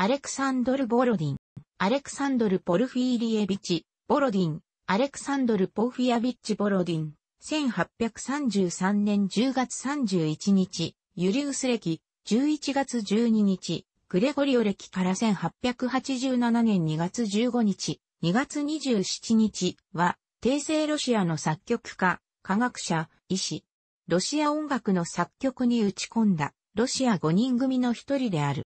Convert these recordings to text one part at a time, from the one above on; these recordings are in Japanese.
アレクサンドル・ボロディン、アレクサンドル・ポルフィーリエビチ、ボロディン、アレクサンドル・ポフィアビッチ・ボロディン、1833年10月31日、ユリウス歴、11月12日、グレゴリオ歴から1887年2月15日、2月27日は、帝政ロシアの作曲家、科学者、医師、ロシア音楽の作曲に打ち込んだ、ロシア5人組の一人である。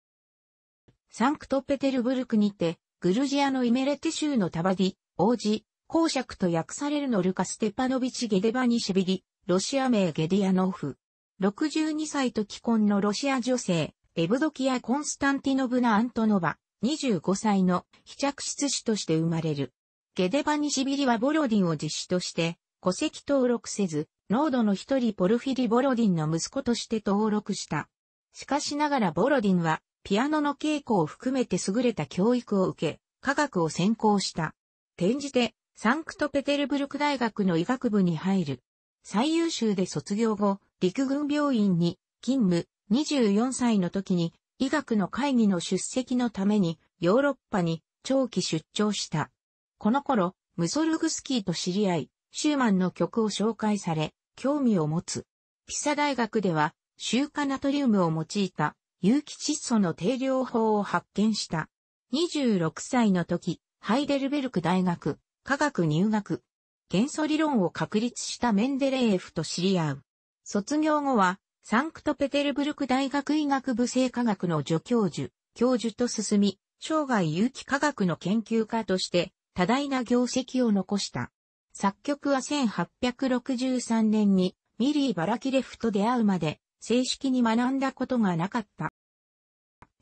サンクトペテルブルクにて、グルジアのイメレテ州のタバディ、王子、公爵と訳されるのルカ・ステパノビチ・ゲデバニシビリ、ロシア名ゲディアノフ。62歳と既婚のロシア女性、エブドキア・コンスタンティノブナ・アントノバ、25歳の非着室子として生まれる。ゲデバニシビリはボロディンを実子として、戸籍登録せず、濃度の一人ポルフィリ・ボロディンの息子として登録した。しかしながらボロディンは、ピアノの稽古を含めて優れた教育を受け、科学を専攻した。転じて、サンクトペテルブルク大学の医学部に入る。最優秀で卒業後、陸軍病院に勤務、24歳の時に医学の会議の出席のためにヨーロッパに長期出張した。この頃、ムソルグスキーと知り合い、シューマンの曲を紹介され、興味を持つ。ピサ大学では、ーカナトリウムを用いた有機窒素の定量法を発見した。26歳の時、ハイデルベルク大学、科学入学。元素理論を確立したメンデレーフと知り合う。卒業後は、サンクトペテルブルク大学医学部生科学の助教授、教授と進み、生涯有機科学の研究家として、多大な業績を残した。作曲は1863年にミリー・バラキレフと出会うまで正式に学んだことがなかった。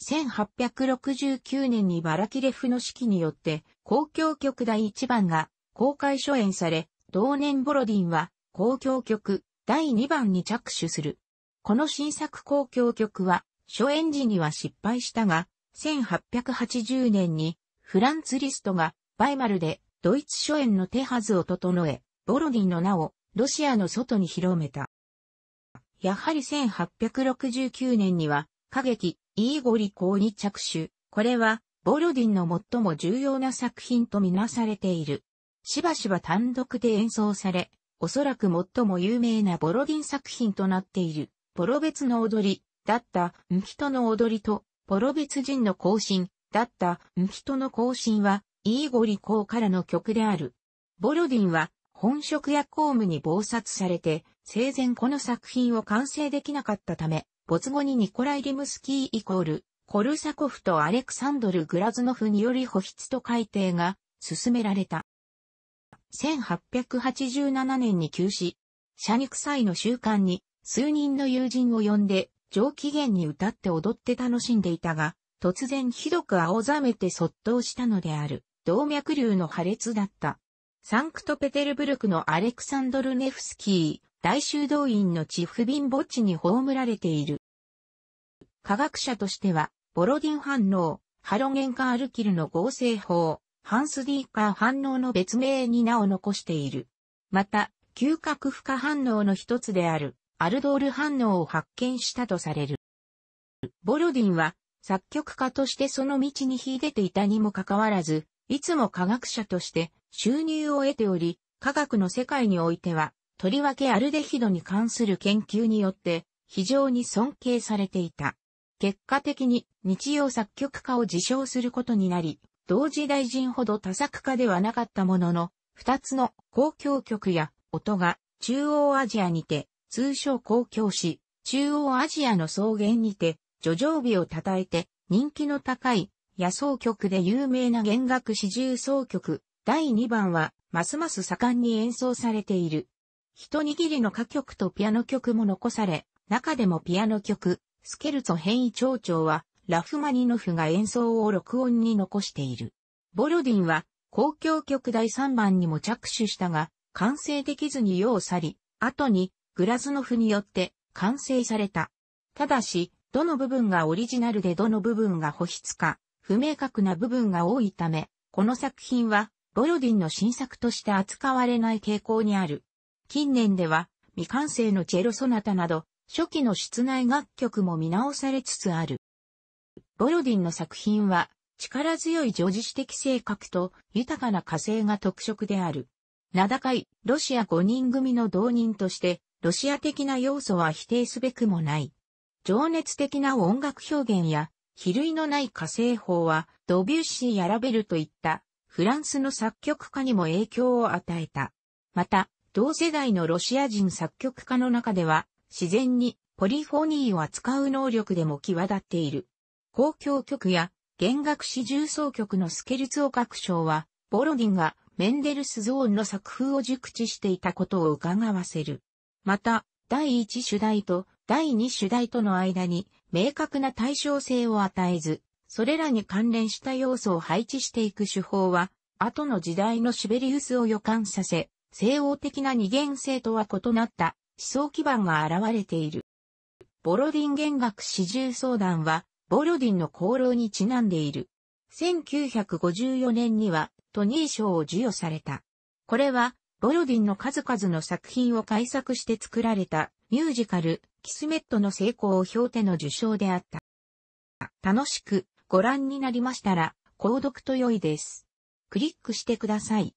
1869年にバラキレフの指揮によって公共曲第1番が公開初演され、同年ボロディンは公共曲第2番に着手する。この新作公共曲は初演時には失敗したが、1880年にフランツ・リストがバイマルでドイツ初演の手はずを整え、ボロディンの名をロシアの外に広めた。やはり1869年には、歌劇、イーゴリ公に着手。これは、ボロディンの最も重要な作品とみなされている。しばしば単独で演奏され、おそらく最も有名なボロディン作品となっている、ボロ別の踊り、だった、ム人の踊りと、ボロ別人の行進、だった、ム人の行進は、イーゴリ公からの曲である。ボロディンは、本職や公務に謀殺されて、生前この作品を完成できなかったため、没後にニコライ・リムスキーイコール、コルサコフとアレクサンドル・グラズノフにより保筆と改定が進められた。1887年に休止、社肉祭の習慣に数人の友人を呼んで上機嫌に歌って踊って楽しんでいたが、突然ひどく青ざめて卒倒したのである、動脈瘤の破裂だった。サンクトペテルブルクのアレクサンドル・ネフスキー、大修道院の地不貧墓地に葬られている。科学者としては、ボロディン反応、ハロゲンカールキルの合成法、ハンスディーカー反応の別名に名を残している。また、嗅覚負荷反応の一つである、アルドール反応を発見したとされる。ボロディンは、作曲家としてその道に秀でていたにもかかわらず、いつも科学者として収入を得ており、科学の世界においてはとりわけアルデヒドに関する研究によって非常に尊敬されていた。結果的に日曜作曲家を自称することになり、同時大臣ほど多作家ではなかったものの、二つの公共曲や音が中央アジアにて通称公共し、中央アジアの草原にて叙情美を称えて人気の高い野草曲で有名な弦楽四重奏曲第2番はますます盛んに演奏されている。一握りの歌曲とピアノ曲も残され、中でもピアノ曲、スケルツォ変異蝶々は、ラフマニノフが演奏を録音に残している。ボロディンは、公共曲第3番にも着手したが、完成できずに世を去り、後に、グラズノフによって、完成された。ただし、どの部分がオリジナルでどの部分が保湿か、不明確な部分が多いため、この作品は、ボロディンの新作として扱われない傾向にある。近年では未完成のチェロソナタなど、初期の室内楽曲も見直されつつある。ボロディンの作品は、力強い女児史的性格と豊かな火星が特色である。名高いロシア5人組の同人として、ロシア的な要素は否定すべくもない。情熱的な音楽表現や、比類のない火星法は、ドビュッシーやラベルといった、フランスの作曲家にも影響を与えた。また、同世代のロシア人作曲家の中では、自然にポリフォニーを扱う能力でも際立っている。交響曲や弦楽四重奏曲のスケルツオ楽章は、ボロディンがメンデルスゾーンの作風を熟知していたことを伺わせる。また、第一主題と第二主題との間に明確な対称性を与えず、それらに関連した要素を配置していく手法は、後の時代のシベリウスを予感させ、西欧的な二元性とは異なった思想基盤が現れている。ボロディン弦楽四重相談は、ボロディンの功労にちなんでいる。1954年にはトニー賞を授与された。これは、ボロディンの数々の作品を改作して作られたミュージカル、キスメットの成功を表手の受賞であった。楽しくご覧になりましたら、購読と良いです。クリックしてください。